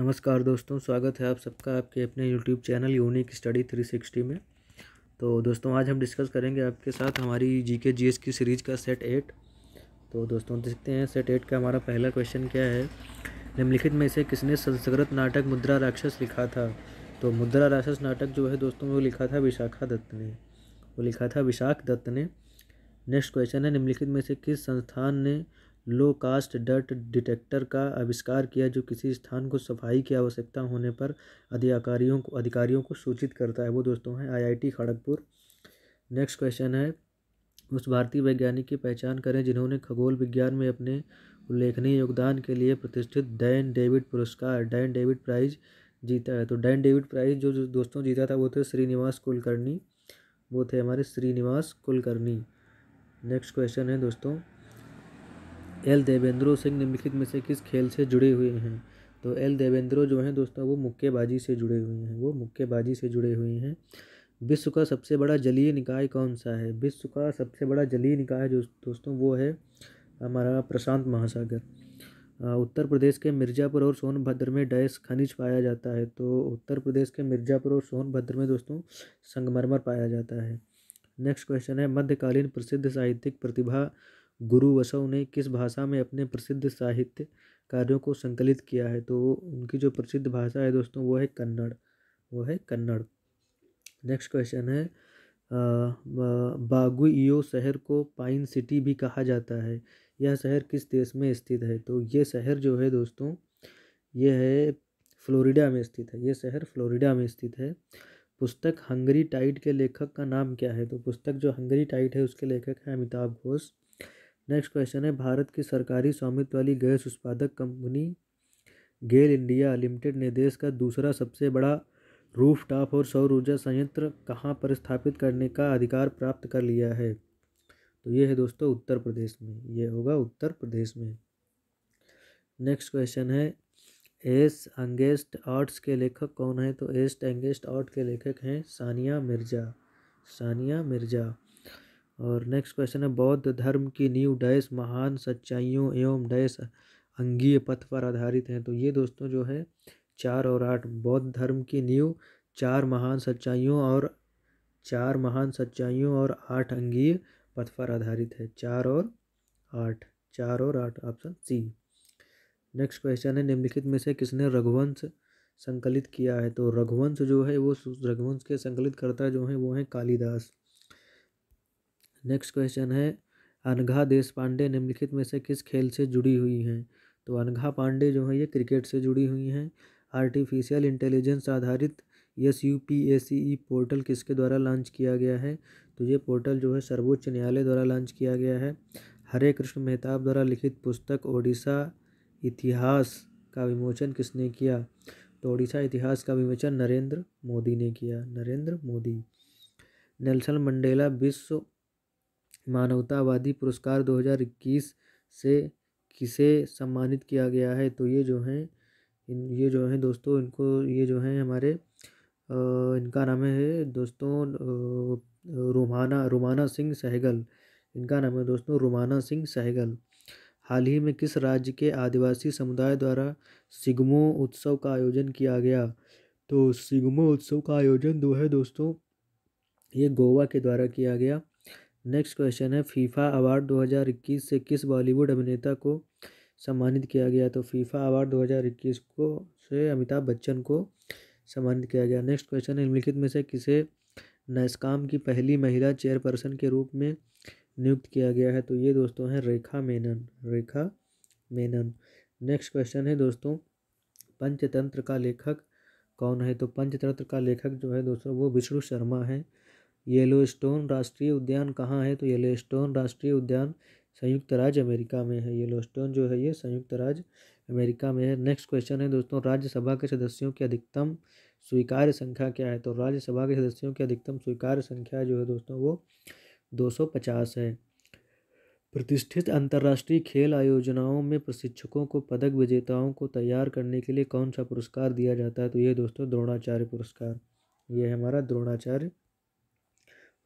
नमस्कार दोस्तों स्वागत है आप सबका आपके अपने YouTube channel Unique Study three sixty में तो दोस्तों आज हम डिस्कस करेंगे आपके साथ हमारी जीके जीएस की सीरीज़ का सेट एट तो दोस्तों देखते हैं सेट एट का हमारा पहला क्वेश्चन क्या है निम्नलिखित में से किसने संस्कृत नाटक मुद्रा राक्षस लिखा था तो मुद्रा राक्षस नाटक जो है दोस्तों वो लिखा था विशाखा दत्त ने वो लिखा था विशाख दत्त ने नेक्स्ट क्वेश्चन है निम्नलिखित में से किस संस्थान ने लो कास्ट डर्ट डिटेक्टर का आविष्कार किया जो किसी स्थान को सफाई की आवश्यकता होने पर अधिकारियों को अधिकारियों को सूचित करता है वो दोस्तों है आईआईटी खड़गपुर नेक्स्ट क्वेश्चन है उस भारतीय वैज्ञानिक की पहचान करें जिन्होंने खगोल विज्ञान में अपने उल्लेखनीय योगदान के लिए प्रतिष्ठित डैन डेविड पुरस्कार डैन डेविड प्राइज जीता है तो डैन डेविड प्राइज जो दोस्तों जीता था वो थे श्रीनिवास कुलकर्णी वो थे हमारे श्रीनिवास कुलकर्णी नेक्स्ट क्वेश्चन है दोस्तों एल देवेंद्रो सिंह निम्नलिखित में से किस खेल से जुड़े हुए हैं तो एल देवेंद्रो जो हैं दोस्तों वो मुक्केबाजी से जुड़े हुए हैं वो मुक्केबाजी से जुड़े हुए हैं विश्व का सबसे बड़ा जलीय निकाय कौन सा है विश्व का सबसे बड़ा जलीय निकाय जो दोस्तों वो है हमारा प्रशांत महासागर उत्तर प्रदेश के मिर्ज़ापुर और सोनभद्र में डैश खनिज पाया जाता है तो उत्तर प्रदेश के मिर्ज़ापुर और सोनभद्र में दोस्तों संगमरमर पाया जाता है नेक्स्ट क्वेश्चन है मध्यकालीन प्रसिद्ध साहित्यिक प्रतिभा गुरु वसो ने किस भाषा में अपने प्रसिद्ध साहित्य कार्यों को संकलित किया है तो उनकी जो प्रसिद्ध भाषा है दोस्तों वो है कन्नड़ वो है कन्नड़ नेक्स्ट क्वेश्चन है बागुइयो शहर को पाइन सिटी भी कहा जाता है यह शहर किस देश में स्थित है तो ये शहर जो है दोस्तों ये है फ्लोरिडा में स्थित है ये शहर फ्लोरिडा में स्थित है पुस्तक हंगरी टाइट के लेखक का नाम क्या है तो पुस्तक जो हंगरी टाइट है उसके लेखक हैं अमिताभ घोष नेक्स्ट क्वेश्चन है भारत की सरकारी स्वामित्व वाली गैस उत्पादक कंपनी गेल इंडिया लिमिटेड ने देश का दूसरा सबसे बड़ा रूफटॉप और सौर ऊर्जा संयंत्र कहाँ पर स्थापित करने का अधिकार प्राप्त कर लिया है तो ये है दोस्तों उत्तर प्रदेश में ये होगा उत्तर प्रदेश में नेक्स्ट क्वेश्चन है एस अंगेस्ट आर्ट्स के लेखक कौन है तो एस्ट एंगेस्ट आर्ट के लेखक हैं सानिया मिर्ज़ा सानिया मिर्ज़ा और नेक्स्ट क्वेश्चन है बौद्ध धर्म की नींव डैश महान सच्चाइयों एवं डैश अंगीय पथ पर आधारित हैं तो ये दोस्तों जो है चार और आठ बौद्ध धर्म की नींव चार महान सच्चाइयों और चार महान सच्चाइयों और आठ अंगीय पथ पर आधारित है चार और आठ चार और आठ ऑप्शन सी नेक्स्ट क्वेश्चन है निम्नलिखित में से किसने रघुवंश संकलित किया है तो रघुवंश जो है वो रघुवंश के संकलित करता जो है वो है कालिदास नेक्स्ट क्वेश्चन है अनघा देश पांडे निम्नलिखित में से किस खेल से जुड़ी हुई हैं तो अनघा पांडे जो है ये क्रिकेट से जुड़ी हुई हैं आर्टिफिशियल इंटेलिजेंस आधारित S U P A C E portal किसके द्वारा लॉन्च किया गया है तो ये पोर्टल जो है सर्वोच्च न्यायालय द्वारा लॉन्च किया गया है हरे कृष्ण मेहताब द्वारा लिखित पुस्तक ओडिशा इतिहास का विमोचन किसने किया तो ओडिशा इतिहास का विमोचन नरेंद्र मोदी ने किया नरेंद्र मोदी नेल्सन मंडेला विश्व मानवतावादी पुरस्कार दो हज़ार इक्कीस से किसे सम्मानित किया गया है तो ये जो हैं ये जो हैं दोस्तों इनको ये जो हैं हमारे इनका नाम है दोस्तों रोमाना रोमाना सिंह सहगल इनका नाम है दोस्तों रोमाना सिंह सहगल हाल ही में किस राज्य के आदिवासी समुदाय द्वारा सिगमो उत्सव का आयोजन किया गया तो सिगमो उत्सव का आयोजन दो है दोस्तों ये गोवा के द्वारा किया गया नेक्स्ट क्वेश्चन है फीफा अवार्ड 2021 से किस बॉलीवुड अभिनेता को सम्मानित किया गया तो फीफा अवार्ड 2021 को से अमिताभ बच्चन को सम्मानित किया गया नेक्स्ट क्वेश्चन है निम्नलिखित में से किसे नैसकाम की पहली महिला चेयरपर्सन के रूप में नियुक्त किया गया है तो ये दोस्तों हैं रेखा मेनन रेखा मेनन नेक्स्ट क्वेश्चन है दोस्तों पंचतंत्र का लेखक कौन है तो पंचतंत्र का लेखक जो है दोस्तों वो विष्णु शर्मा है येलोस्टोन राष्ट्रीय उद्यान कहाँ है तो येलोस्टोन राष्ट्रीय उद्यान संयुक्त राज्य अमेरिका में है येलोस्टोन जो है ये संयुक्त राज्य अमेरिका में है नेक्स्ट क्वेश्चन है दोस्तों राज्यसभा के सदस्यों की अधिकतम स्वीकार्य संख्या क्या है तो राज्यसभा के सदस्यों की अधिकतम स्वीकार्य संख्या जो है दोस्तों वो दो है प्रतिष्ठित अंतर्राष्ट्रीय खेल आयोजनाओं में प्रशिक्षकों को पदक विजेताओं को तैयार करने के लिए कौन सा पुरस्कार दिया जाता है तो ये दोस्तों द्रोणाचार्य पुरस्कार ये हमारा द्रोणाचार्य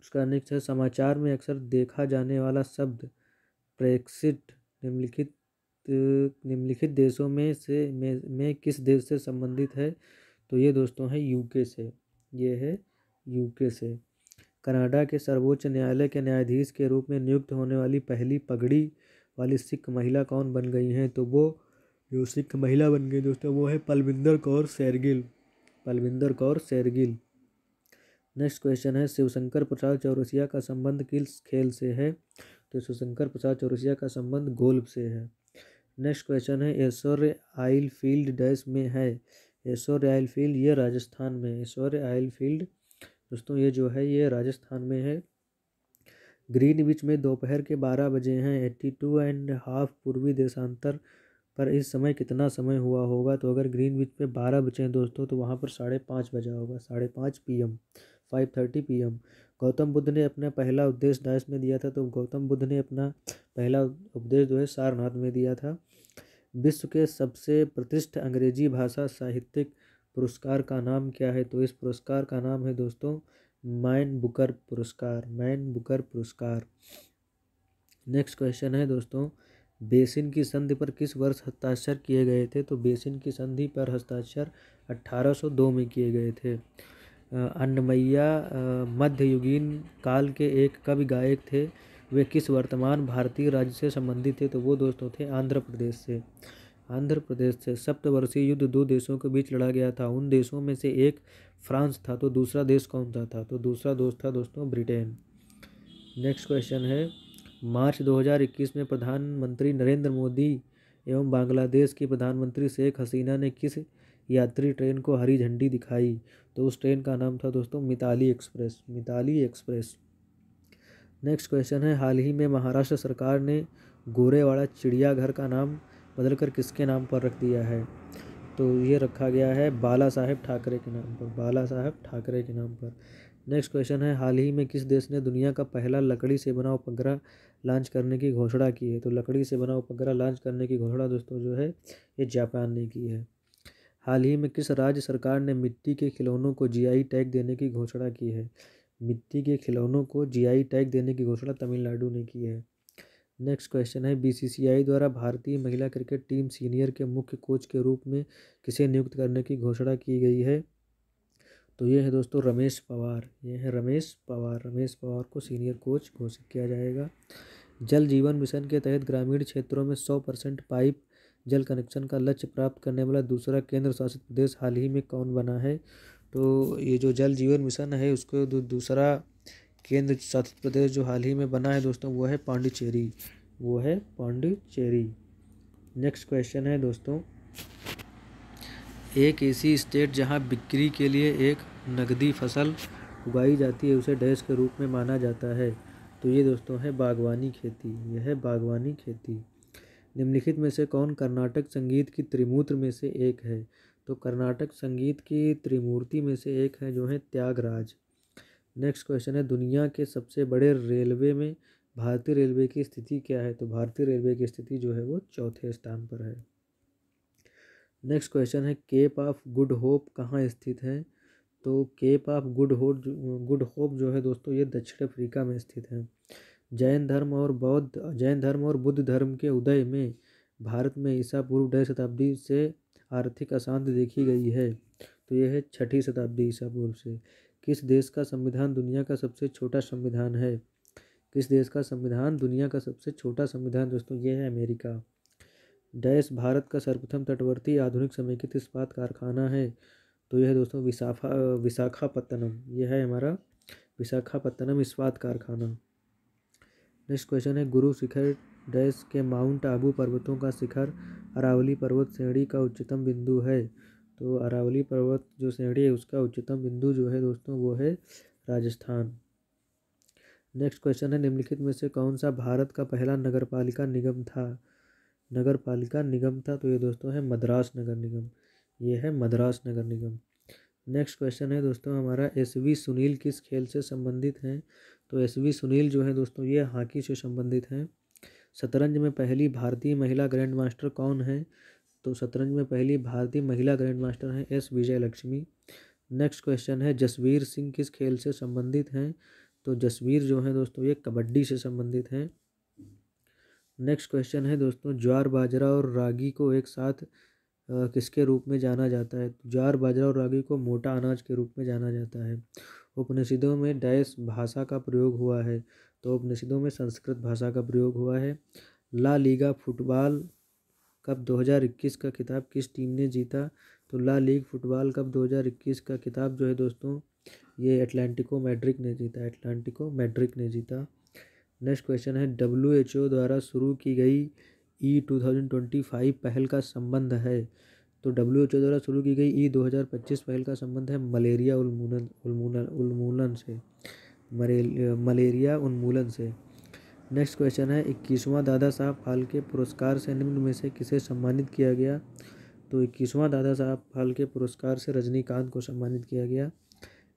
उसका नेक्स्ट है समाचार में अक्सर देखा जाने वाला शब्द ब्रेक्सिट निम्नलिखित निम्नलिखित देशों में से में, में किस देश से संबंधित है तो ये दोस्तों है यूके से ये है यूके से कनाडा के सर्वोच्च न्यायालय के न्यायाधीश के रूप में नियुक्त होने वाली पहली पगड़ी वाली सिख महिला कौन बन गई हैं तो वो जो सिख महिला बन गई दोस्तों वो है पलविंदर कौर सैरगिल पलविंदर कौर सैरगिल नेक्स्ट क्वेश्चन है शिवशंकर प्रसाद चौरसिया का संबंध किस खेल से है तो शिवशंकर प्रसाद चौरसिया का संबंध गोल्फ से है नेक्स्ट क्वेश्चन है ऐश्वर्य आइल फील्ड डैश में है ऐश्वर्य आइल फील्ड ये राजस्थान में है ऐश्वर्य आइल फील्ड दोस्तों ये जो है ये राजस्थान में है ग्रीन बीच में दोपहर के बारह बजे हैं एट्टी टू एंड हाफ पूर्वी देशांतर पर इस समय कितना समय हुआ होगा तो अगर ग्रीन बीच में बारह बजे हैं दोस्तों तो वहाँ पर साढ़े पाँच बजा होगा साढ़े पाँच P five thirty P Gautam Buddha ने अपना पहला उपदेश डाइस में दिया था तो गौतम बुद्ध ने अपना पहला उपदेश जो है सारनाथ में दिया था विश्व के सबसे प्रतिष्ठ अंग्रेजी भाषा साहित्यिक पुरस्कार का नाम क्या है तो इस पुरस्कार का नाम है दोस्तों मैन बुकर पुरस्कार मैन बुकर पुरस्कार नेक्स्ट क्वेश्चन है दोस्तों बेसिन की संधि पर किस वर्ष हस्ताक्षर किए गए थे तो बेसिन की संधि पर हस्ताक्षर 1802 में किए गए थे अन्नमैया मध्ययुगीन काल के एक कवि गायक थे वे किस वर्तमान भारतीय राज्य से संबंधित थे तो वो दोस्तों थे आंध्र प्रदेश से आंध्र प्रदेश से सप्तवर्षीय युद्ध दो देशों के बीच लड़ा गया था उन देशों में से एक फ्रांस था तो दूसरा देश कौन सा था तो दूसरा दोस्त था दोस्तों ब्रिटेन नेक्स्ट क्वेश्चन है मार्च 2021 में प्रधानमंत्री नरेंद्र मोदी एवं बांग्लादेश की प्रधानमंत्री शेख हसीना ने किस यात्री ट्रेन को हरी झंडी दिखाई तो उस ट्रेन का नाम था दोस्तों Mitali Express Mitali Express next question है हाल ही में महाराष्ट्र सरकार ने गोरेवाड़ा चिड़ियाघर का नाम बदलकर किसके नाम पर रख दिया है तो ये रखा गया है बाला साहेब ठाकरे के नाम पर बाला साहेब ठाकरे के नाम पर नेक्स्ट क्वेश्चन है हाल ही में किस देश ने दुनिया का पहला लकड़ी से बना उपग्रह लॉन्च करने की घोषणा की है तो लकड़ी से बना उपग्रह लॉन्च करने की घोषणा दोस्तों जो है ये जापान ने की है हाल ही में किस राज्य सरकार ने मिट्टी के खिलौनों को जीआई टैग देने की घोषणा की है मिट्टी के खिलौनों को जीआई टैग देने की घोषणा तमिलनाडु ने की है नेक्स्ट क्वेश्चन है बीसीसीआई द्वारा भारतीय महिला क्रिकेट टीम सीनियर के मुख्य कोच के रूप में किसे नियुक्त करने की घोषणा की गई है तो ये है दोस्तों रमेश पवार ये है रमेश पवार रमेश पवार को सीनियर कोच घोषित किया जाएगा जल जीवन मिशन के तहत ग्रामीण क्षेत्रों में सौ परसेंट पाइप जल कनेक्शन का लक्ष्य प्राप्त करने वाला दूसरा केंद्र शासित प्रदेश हाल ही में कौन बना है तो ये जो जल जीवन मिशन है उसको दूसरा केंद्र शासित प्रदेश जो हाल ही में बना है दोस्तों वो है पांडिचेरी वो है पांडिचेरी नेक्स्ट क्वेश्चन है दोस्तों एक ऐसी स्टेट जहां बिक्री के लिए एक नगदी फसल उगाई जाती है उसे डैश के रूप में माना जाता है तो ये दोस्तों है बागवानी खेती यह है बागवानी खेती निम्नलिखित में से कौन कर्नाटक संगीत की त्रिमूत्र में से एक है तो कर्नाटक संगीत की त्रिमूर्ति में से एक है जो है त्यागराज नेक्स्ट क्वेश्चन है दुनिया के सबसे बड़े रेलवे में भारतीय रेलवे की स्थिति क्या है तो भारतीय रेलवे की स्थिति जो है वो चौथे स्थान पर है नेक्स्ट क्वेश्चन है केप ऑफ गुड होप कहाँ स्थित है तो Cape of Good Hope Good Hope जो है दोस्तों ये दक्षिण अफ्रीका में स्थित है जैन धर्म और बौद्ध जैन धर्म और बुद्ध धर्म के उदय में भारत में ईसा पूर्व डेढ़ शताब्दी से आर्थिक अशांति देखी गई है तो यह है छठी शताब्दी ईसा पूर्व से किस देश का संविधान दुनिया का सबसे छोटा संविधान है किस देश का संविधान दुनिया का सबसे छोटा संविधान दोस्तों ये है अमेरिका डैश भारत का सर्वप्रथम तटवर्ती आधुनिक के इस्पात कारखाना है तो यह दोस्तों विशाखा विशाखापत्तनम यह है हमारा विशाखापत्तनम इस्पात कारखाना नेक्स्ट क्वेश्चन है गुरु शिखर डैश के माउंट आबू पर्वतों का शिखर अरावली पर्वत श्रेणी का उच्चतम बिंदु है तो अरावली पर्वत जो श्रेणी है उसका उच्चतम बिंदु जो है दोस्तों वो है राजस्थान नेक्स्ट क्वेश्चन है निम्नलिखित में से कौन सा भारत का पहला नगर पालिका निगम था नगर पालिका निगम था तो ये दोस्तों है मद्रास नगर निगम ये है मद्रास नगर निगम नेक्स्ट क्वेश्चन है दोस्तों हमारा एस वी सुनील किस खेल से संबंधित हैं तो एस वी सुनील जो है दोस्तों ये हॉकी से संबंधित हैं शतरंज में पहली भारतीय महिला ग्रैंड मास्टर कौन है तो शतरंज में पहली भारतीय महिला ग्रैंड मास्टर हैं S Vijayalakshmi next question है जसवीर सिंह किस खेल से संबंधित हैं तो जसवीर जो है दोस्तों ये कबड्डी से संबंधित हैं नेक्स्ट क्वेश्चन है दोस्तों ज्वार बाजरा और रागी को एक साथ किसके रूप में जाना जाता है ज्वार बाजरा और रागी को मोटा अनाज के रूप में जाना जाता है उपनिषदों में डैश भाषा का प्रयोग हुआ है तो उपनिषदों में संस्कृत भाषा का प्रयोग हुआ है ला लीगा फुटबॉल कप 2021 का खिताब किस टीम ने जीता तो ला लीग फुटबॉल कप 2021 का खिताब जो है दोस्तों ये एटलांटिको मैड्रिक ने जीता एटलांटिको मैड्रिक ने जीता नेक्स्ट क्वेश्चन है डब्ल्यू द्वारा शुरू की गई ई 2025 पहल का संबंध है तो डब्ल्यू एच ओ द्वारा शुरू की गई ई 2025 पहल का संबंध है मलेरिया उन्मूलन उन्मूलन उन्मूलन से मलेरिया उन्मूलन से नेक्स्ट क्वेश्चन है इक्कीसवां दादा साहब फालके पुरस्कार से निम्न में से किसे सम्मानित किया गया तो इक्कीसवां दादा साहब फालके पुरस्कार से रजनीकांत को सम्मानित किया गया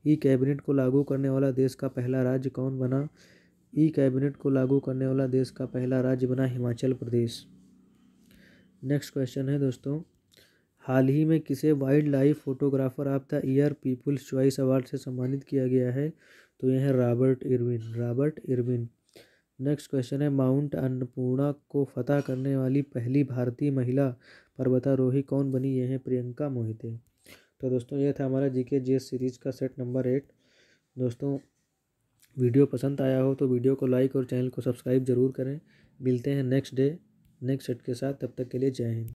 ई कैबिनेट को लागू करने वाला देश का पहला राज्य कौन बना ई कैबिनेट को लागू करने वाला देश का पहला राज्य बना हिमाचल प्रदेश नेक्स्ट क्वेश्चन है दोस्तों हाल ही में किसे wild life photographer of the year people's choice award से सम्मानित किया गया है तो यह है Robert Irwin Robert Irwin next question है माउंट अन्नपूर्णा को फतह करने वाली पहली भारतीय महिला पर्वतारोही कौन बनी यह है प्रियंका मोहिते तो दोस्तों यह था हमारा जीके जीएस सीरीज का सेट नंबर एट दोस्तों वीडियो पसंद आया हो तो वीडियो को लाइक और चैनल को सब्सक्राइब ज़रूर करें मिलते हैं नेक्स्ट डे नेक्स्ट सेट के साथ तब तक के लिए जय हिंद